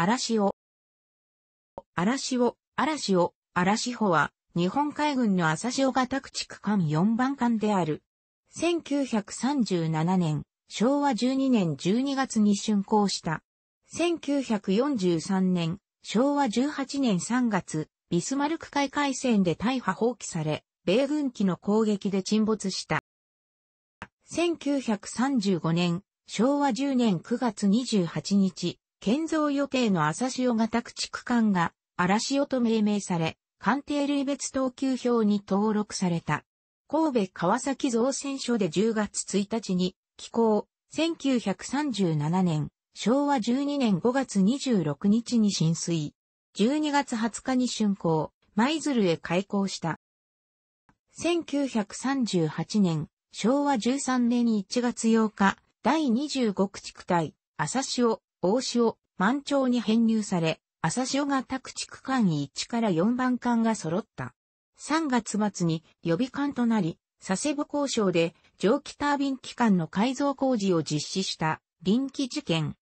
嵐を、嵐を、嵐を、嵐穂は、日本海軍の朝潮型駆逐艦4番艦である。1937年、昭和12年12月に竣工した。1943年、昭和18年3月、ビスマルク海海戦で大破放棄され、米軍機の攻撃で沈没した。1935年、昭和10年9月28日、建造予定の朝潮型駆逐艦が荒潮と命名され、艦艇類別等級表に登録された。神戸川崎造船所で10月1日に寄港、1937年、昭和12年5月26日に浸水、12月20日に竣工、舞鶴へ開港した。1938年、昭和13年1月8日、第25駆逐隊、朝潮、大潮、満潮に編入され、朝潮が各地区間1から4番艦が揃った。3月末に予備艦となり、佐世保交渉で蒸気タービン機関の改造工事を実施した臨機事件。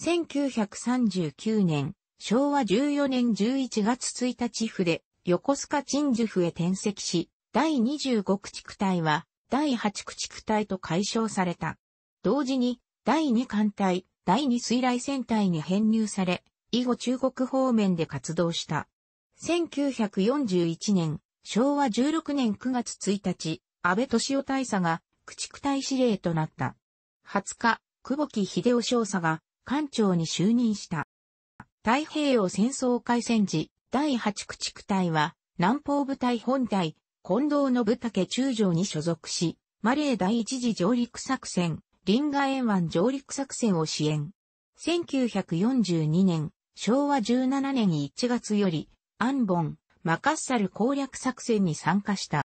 1939年、昭和14年11月1日府で横須賀鎮守府へ転籍し、第25駆逐隊は第8駆逐隊と解消された。同時に第2艦隊、第二水雷戦隊に編入され、以後中国方面で活動した。1941年、昭和16年9月1日、安倍敏夫大佐が駆逐隊司令となった。20日、久保木秀夫少佐が艦長に就任した。太平洋戦争開戦時、第8駆逐隊は、南方部隊本隊、近藤信武中将に所属し、マレー第一次上陸作戦、銀河沿岸上陸作戦を支援。1942年、昭和17年1月より、アンボン、マカッサル攻略作戦に参加した。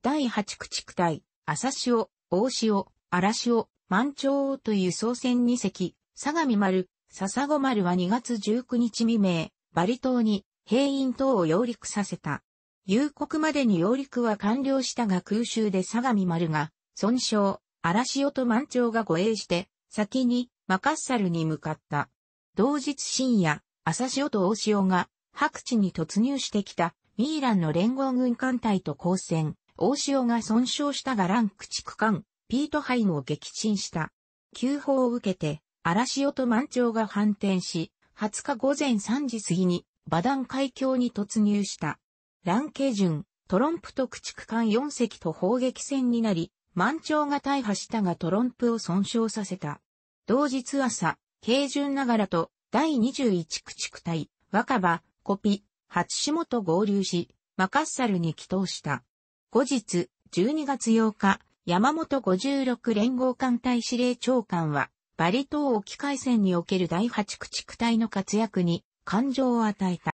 第8駆逐隊、朝潮、大潮、荒潮、満潮という総船2隻、相模丸、笹子丸は2月19日未明、バリ島に兵員等を揚陸させた。夕刻までに揚陸は完了したが空襲で相模丸が損傷、荒潮と満潮が護衛して、先にマカッサルに向かった。同日深夜、朝潮と大潮が白地に突入してきたミイランの連合軍艦隊と交戦、大潮が損傷したガラン駆逐艦、ピートハイムを撃沈した。急報を受けて、荒潮と満潮が反転し、20日午前3時過ぎに、バダン海峡に突入した。ランケジュン、トロンプと駆逐艦4隻と砲撃戦になり、満潮が大破したがトロンプを損傷させた。同日朝、軽順ながらと第21駆逐隊、若葉、コピ、初下と合流し、マカッサルに帰投した。後日、12月8日、山本56連合艦隊司令長官は、バリ島沖海戦における第8駆逐隊の活躍に感情を与えた。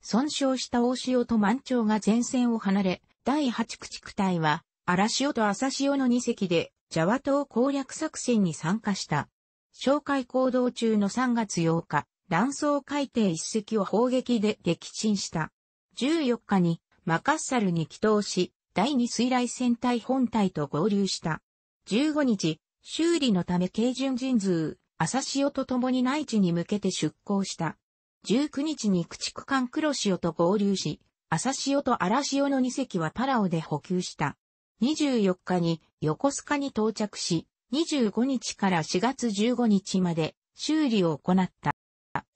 損傷した大潮と満潮が前線を離れ、第8駆逐隊は荒潮と浅潮の2隻で、ジャワ島攻略作戦に参加した。紹介行動中の3月8日、乱層海底1隻を砲撃で撃沈した。14日に、マカッサルに帰投し、第2水雷戦隊本隊と合流した。15日、修理のため軽巡人数、朝潮と共に内地に向けて出港した。19日に駆逐艦黒潮と合流し、朝潮と荒潮の2隻はパラオで補給した。24日に横須賀に到着し、25日から4月15日まで修理を行った。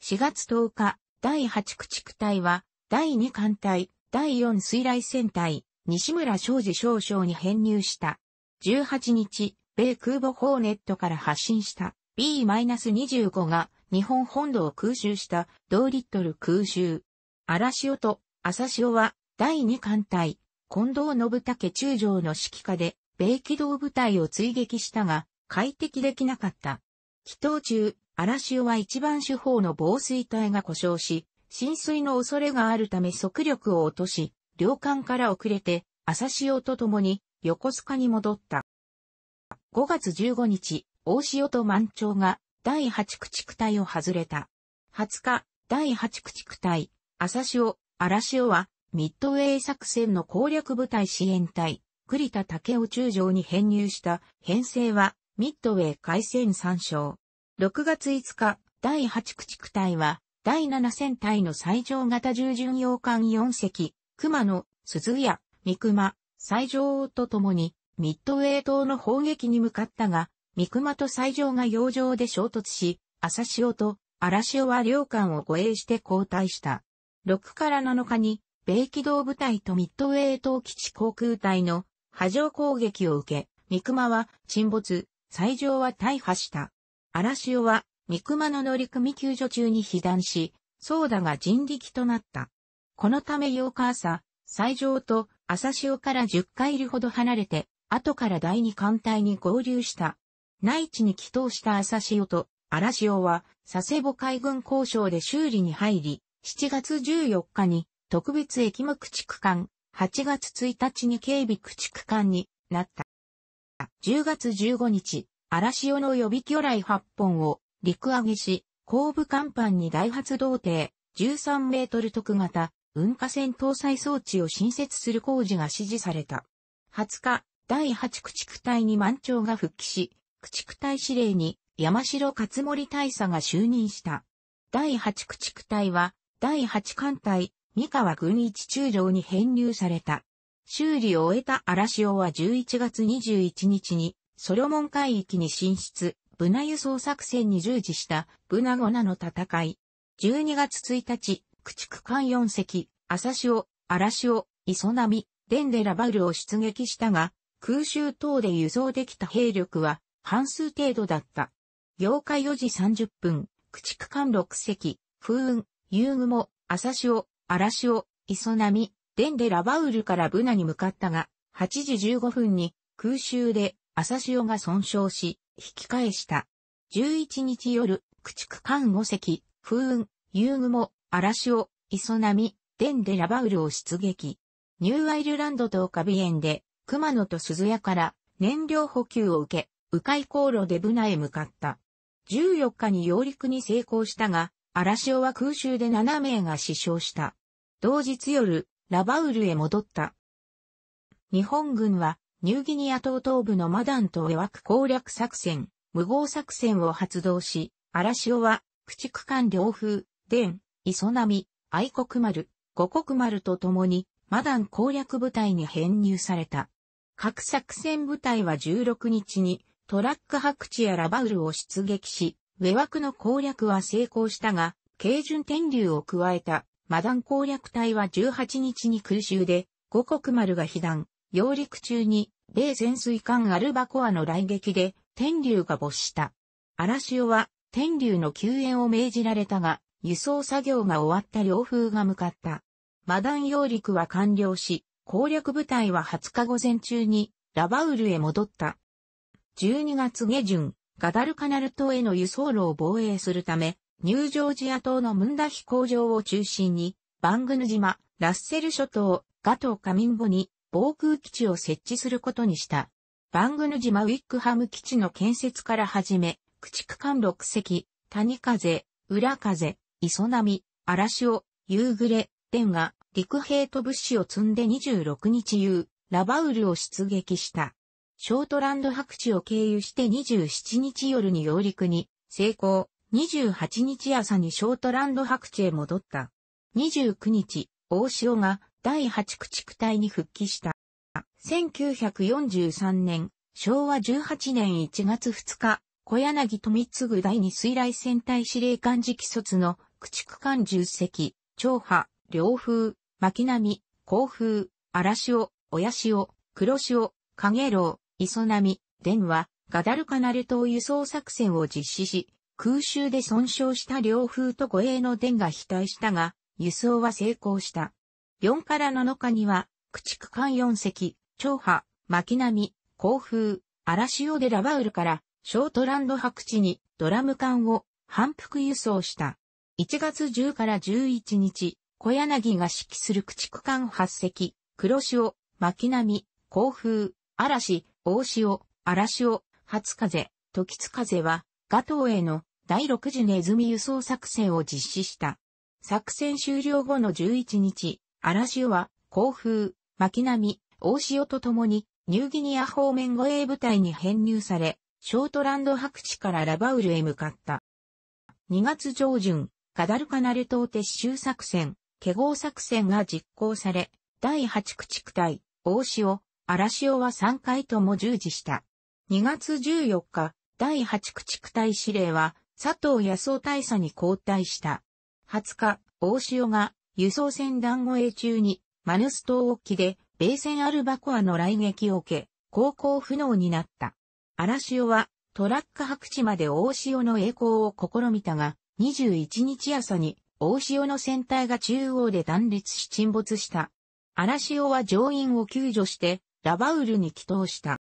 4月10日、第8駆逐隊は、第2艦隊、第4水雷戦隊、西村昌司少将に編入した。18日、米空母ホーネットから発進した B-25 が日本本土を空襲した同リットル空襲。荒潮と朝潮は第2艦隊、近藤信武中将の指揮下で、米機動部隊を追撃したが、快適できなかった。祈祷中、荒潮は一番手法の防水帯が故障し、浸水の恐れがあるため速力を落とし、両艦から遅れて、朝潮と共に横須賀に戻った。5月15日、大潮と満潮が第8駆逐隊を外れた。20日、第8駆逐隊、朝潮、荒潮はミッドウェー作戦の攻略部隊支援隊、栗田武雄中将に編入した編成は、ミッドウェー海戦参照。6月5日、第8駆逐隊は、第7戦隊の最上型従巡洋艦4隻、熊野、鈴屋、三熊、最上王と共に、ミッドウェー島の砲撃に向かったが、三熊と最上が洋上で衝突し、朝潮と荒潮は両艦を護衛して交代した。6から7日に米機動部隊とミッドウェー島基地航空隊の波状攻撃を受け、三熊は沈没、最上は大破した。荒潮は三熊の乗組救助中に被弾し、ソーダが人力となった。このため8日朝、最上と朝潮から10回ほど離れて、後から第二艦隊に合流した。内地に帰投した朝潮と荒潮は佐世保海軍交渉で修理に入り、7月14日に特別駅務駆逐艦、8月1日に警備駆逐艦になった。10月15日、荒潮の予備魚雷8本を陸揚げし、後部甲板に大発動艇13メートル特型運河船搭載装置を新設する工事が指示された。20日、第8駆逐隊に満潮が復帰し、駆逐隊司令に山城勝森大佐が就任した。第8駆逐隊は、第8艦隊三河軍一中将に編入された。修理を終えた荒潮は11月21日に、ソロモン海域に進出、ブナ輸送作戦に従事した、ブナゴナの戦い。12月1日、駆逐艦4隻、朝潮、荒潮、磯波、デンデラバルを出撃したが、空襲等で輸送できた兵力は、半数程度だった。8日4時30分、駆逐艦6隻、風雲、夕雲、朝潮、荒を、磯波、デンデラバウルからブナに向かったが、8時15分に空襲で朝潮が損傷し、引き返した。11日夜、駆逐艦五隻、風雲、遊具も、荒潮、磯波、デンデラバウルを出撃。ニューアイルランドとカビエンで、熊野と鈴屋から燃料補給を受け、迂回航路でブナへ向かった。14日に揚陸に成功したが、シオは空襲で7名が死傷した。同日夜、ラバウルへ戻った。日本軍は、ニューギニア島東部のマダンとを枠攻略作戦、無謀作戦を発動し、シオは、駆逐艦両風、伝、磯波、愛国丸、五国丸と共に、マダン攻略部隊に編入された。各作戦部隊は16日に、トラック白地やラバウルを出撃し、上枠の攻略は成功したが、軽順天竜を加えた、マダン攻略隊は18日に空襲で、五国丸が被弾、揚陸中に、米潜水艦アルバコアの来撃で、天竜が没した。荒潮は、天竜の救援を命じられたが、輸送作業が終わった両風が向かった。マダン揚陸は完了し、攻略部隊は20日午前中に、ラバウルへ戻った。12月下旬、ガダルカナル島への輸送路を防衛するため、ニュージョージア島のムンダ飛行場を中心に、バングヌ島、ラッセル諸島、ガトーカミンボに防空基地を設置することにした。バングヌ島ウィックハム基地の建設から始め、駆逐艦6隻、谷風、裏風、磯波、荒潮、夕暮れ、電が陸兵と物資を積んで26日夕、ラバウルを出撃した。ショートランド白地を経由して27日夜に揚陸に成功、28日朝にショートランド白地へ戻った。29日、大潮が第8駆逐隊に復帰した。1943年、昭和18年1月2日、小柳富次第二水雷戦隊司令官直卒の駆逐艦十隻、長波、両風、巻波、甲風、荒潮、親潮、黒潮、影楼、磯波、電は、ガダルカナル島輸送作戦を実施し、空襲で損傷した両風と護衛の電が被体したが、輸送は成功した。4から7日には、駆逐艦4隻、長波、巻波、甲風、嵐潮でラバウルから、ショートランド白地にドラム艦を反復輸送した。1月10から11日、小柳が指揮する駆逐艦8隻、黒潮、巻波、甲風、嵐、大潮、荒潮、初風、時津風は、ガトーへの第6次ネズミ輸送作戦を実施した。作戦終了後の11日、荒潮は、甲風、巻波、大潮と共に、ニューギニア方面護衛部隊に編入され、ショートランド白地からラバウルへ向かった。2月上旬、ガダルカナル島撤収作戦、ケゴ作戦が実行され、第8駆逐隊、大潮、荒潮は3回とも従事した。2月14日、第8駆逐隊司令は、佐藤康夫大佐に交代した。20日、大潮が輸送船団護衛中に、マヌス島沖で、米船アルバコアの来撃を受け、航行不能になった。荒潮は、トラック白地まで大潮の栄光を試みたが、21日朝に、大潮の船体が中央で断裂し沈没した。荒潮は乗員を救助して、ラバウルに帰投した。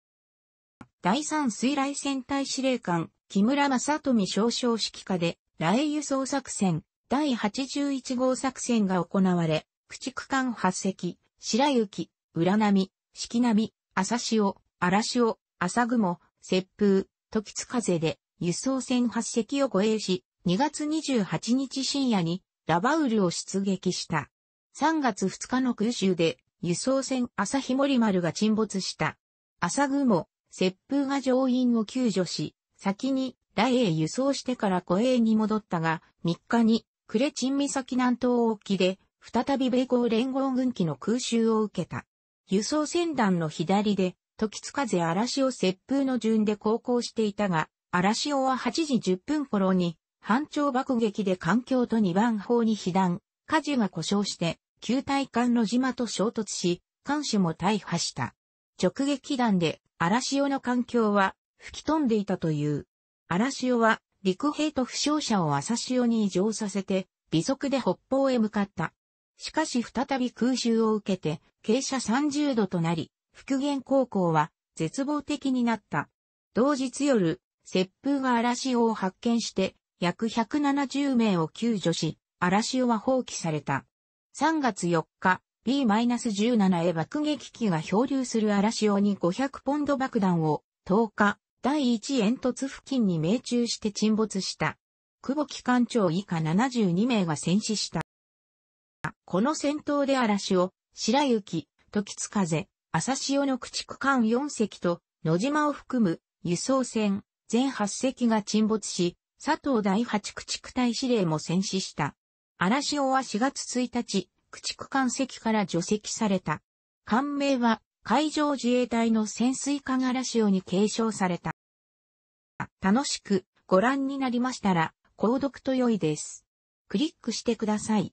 第三水雷戦隊司令官、木村正富少将指揮下で、雷輸送作戦、第81号作戦が行われ、駆逐艦8隻、白雪、浦波、四季波、朝潮、荒潮、朝雲、雪風、時津風で、輸送船8隻を護衛し、2月28日深夜に、ラバウルを出撃した。3月2日の空襲で、輸送船朝日森丸が沈没した。朝雲、接風が乗員を救助し、先に、大へ輸送してから湖営に戻ったが、3日に、クレチン岬南東沖で、再び米豪連合軍機の空襲を受けた。輸送船団の左で、時津風嵐を接風の順で航行していたが、嵐尾は8時10分頃に、半長爆撃で環境と2番砲に被弾、火事が故障して、旧隊艦の島と衝突し、艦首も大破した。直撃弾で荒潮の環境は吹き飛んでいたという。荒潮は陸兵と負傷者を浅潮に移乗させて、微速で北方へ向かった。しかし再び空襲を受けて、傾斜30度となり、復元高校は絶望的になった。同日夜、雪風が荒潮を発見して、約170名を救助し、荒潮は放棄された。3月4日、B-17 へ爆撃機が漂流する嵐潮に500ポンド爆弾を10日、第1煙突付近に命中して沈没した。久保機関長以下72名が戦死した。この戦闘で嵐を、白雪、時津風、朝潮の駆逐艦4隻と、野島を含む輸送船、全8隻が沈没し、佐藤第8駆逐隊司令も戦死した。荒潮は4月1日、駆逐艦席から除籍された。艦名は海上自衛隊の潜水艦荒オに継承された。楽しくご覧になりましたら、購読と良いです。クリックしてください。